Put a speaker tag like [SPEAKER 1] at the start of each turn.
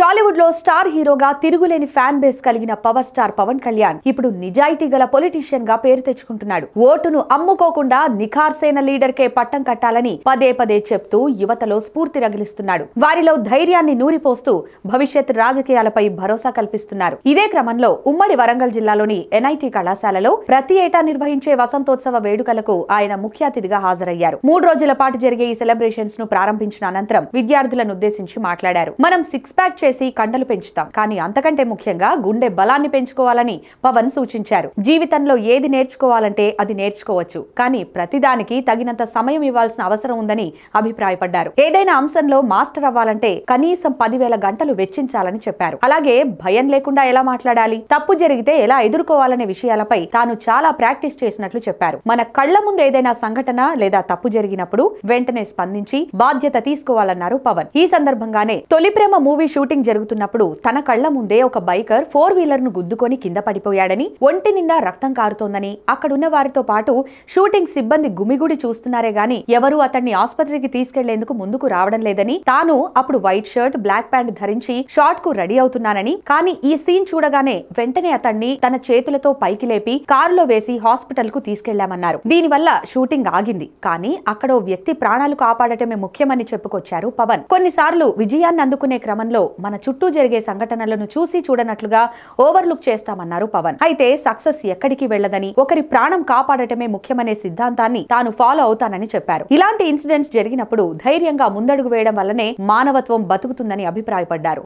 [SPEAKER 1] టాలీవుడ్ లో స్టార్ హీరోగా తిరుగులేని ఫ్యాన్ బేస్ కలిగిన పవర్ స్టార్ పవన్ కళ్యాణ్ ఇప్పుడు నిజాయితీ గల పొలిటీషియన్ గా పేరు తెచ్చుకుంటున్నాడు ఓటును అమ్ముకోకుండా నిఖార్సేన లీడర్ కే పట్టం కట్టాలని పదే పదే చెప్తూ యువతలో స్ఫూర్తి రగిలిస్తున్నాడు వారిలో ధైర్యాన్ని నూరిపోస్తూ భవిష్యత్ రాజకీయాలపై భరోసా కల్పిస్తున్నారు ఇదే క్రమంలో ఉమ్మడి వరంగల్ జిల్లాలోని ఎన్ఐటి కళాశాలలో ప్రతి ఏటా నిర్వహించే వసంతోత్సవ వేడుకలకు ఆయన ముఖ్య అతిథిగా హాజరయ్యారు మూడు రోజుల పాటు జరిగే ఈ సెలబ్రేషన్స్ ను ప్రారంభించిన అనంతరం విద్యార్థులను ఉద్దేశించి మాట్లాడారు మనం సిక్స్ ప్యాక్ చేసి కండలు పెంచుతాం కానీ అంతకంటే ముఖ్యంగా గుండె బలాన్ని పెంచుకోవాలని పవన్ సూచించారు జీవితంలో ఏది నేర్చుకోవాలంటే అది నేర్చుకోవచ్చు కానీ ప్రతిదానికి తగినంత సమయం ఇవ్వాల్సిన అవసరం ఉందని అభిప్రాయపడ్డారు ఏదైనా అంశంలో మాస్టర్ అవ్వాలంటే కనీసం పదివేల గంటలు వెచ్చించాలని చెప్పారు అలాగే భయం లేకుండా ఎలా మాట్లాడాలి తప్పు జరిగితే ఎలా ఎదుర్కోవాలనే విషయాలపై తాను చాలా ప్రాక్టీస్ చేసినట్లు చెప్పారు మన కళ్ల ముందు ఏదైనా సంఘటన లేదా తప్పు జరిగినప్పుడు వెంటనే స్పందించి బాధ్యత తీసుకోవాలన్నారు పవన్ ఈ సందర్భంగానే తొలి ప్రేమ మూవీ షూటింగ్ షూటింగ్ జరుగుతున్నప్పుడు తన కళ్ల ముందే ఒక బైకర్ ఫోర్ వీలర్ ను గుద్దుకొని కింద పడిపోయాడని ఒంటి నిండా రక్తం కారుతోందని అక్కడున్న వారితో పాటు షూటింగ్ సిబ్బంది గుమిగుడి చూస్తున్నారే గాని ఎవరూ అతన్ని ఆసుపత్రికి తీసుకెళ్లేందుకు ముందుకు రావడం లేదని తాను అప్పుడు వైట్ షర్ట్ బ్లాక్ ప్యాంట్ ధరించి షార్ట్ కు రెడీ అవుతున్నానని కానీ ఈ సీన్ చూడగానే వెంటనే అతన్ని తన చేతులతో పైకి లేపి కారులో వేసి హాస్పిటల్ కు తీసుకెళ్లామన్నారు దీనివల్ల షూటింగ్ ఆగింది కానీ అక్కడ వ్యక్తి ప్రాణాలు కాపాడటమే ముఖ్యమని చెప్పుకొచ్చారు పవన్ కొన్నిసార్లు విజయాన్ని అందుకునే క్రమంలో మన చుట్టూ జరిగే సంఘటనలను చూసి చూడనట్లుగా ఓవర్లుక్ చేస్తామన్నారు పవన్ అయితే సక్సెస్ ఎక్కడికి వెళ్లదని ఒకరి ప్రాణం కాపాడటమే ముఖ్యమనే సిద్ధాంతాన్ని తాను ఫాలో అవుతానని చెప్పారు ఇలాంటి ఇన్సిడెంట్స్ జరిగినప్పుడు ధైర్యంగా ముందడుగు వేయడం వల్లనే మానవత్వం బతుకుతుందని అభిప్రాయపడ్డారు